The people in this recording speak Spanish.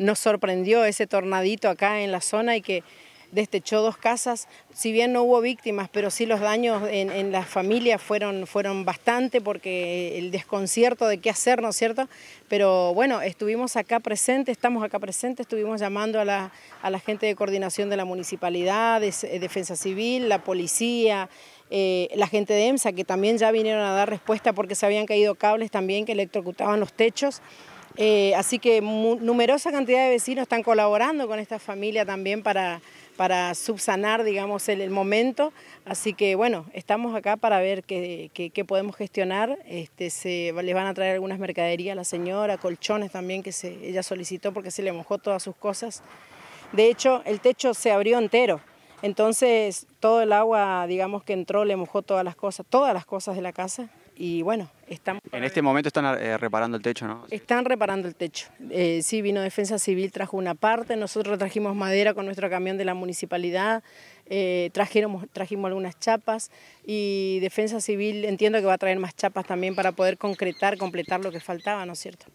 nos sorprendió ese tornadito acá en la zona y que destechó dos casas, si bien no hubo víctimas, pero sí los daños en, las familias fueron, fueron bastante porque el desconcierto de qué hacer, ¿no es cierto? Pero bueno, estuvimos acá presentes, estamos acá presentes, estuvimos llamando a la, a la gente de coordinación de la municipalidad, defensa civil, la policía, eh, la gente de EMSA, que también ya vinieron a dar respuesta porque se habían caído cables también que electrocutaban los techos. Eh, así que numerosa cantidad de vecinos están colaborando con esta familia también para, subsanar, digamos, el, momento. Así que, bueno, estamos acá para ver qué, podemos gestionar. Este, se, les van a traer algunas mercaderías a la señora, colchones también que ella solicitó porque se le mojó todas sus cosas. De hecho, el techo se abrió entero. Entonces, todo el agua, digamos, que entró, le mojó todas las cosas, todas las cosas de la casa y bueno, estamos... En este momento están eh, reparando el techo, ¿no? Están reparando el techo. Eh, sí, vino Defensa Civil, trajo una parte, nosotros trajimos madera con nuestro camión de la municipalidad, eh, trajimos algunas chapas y Defensa Civil entiendo que va a traer más chapas también para poder concretar, completar lo que faltaba, ¿no es cierto?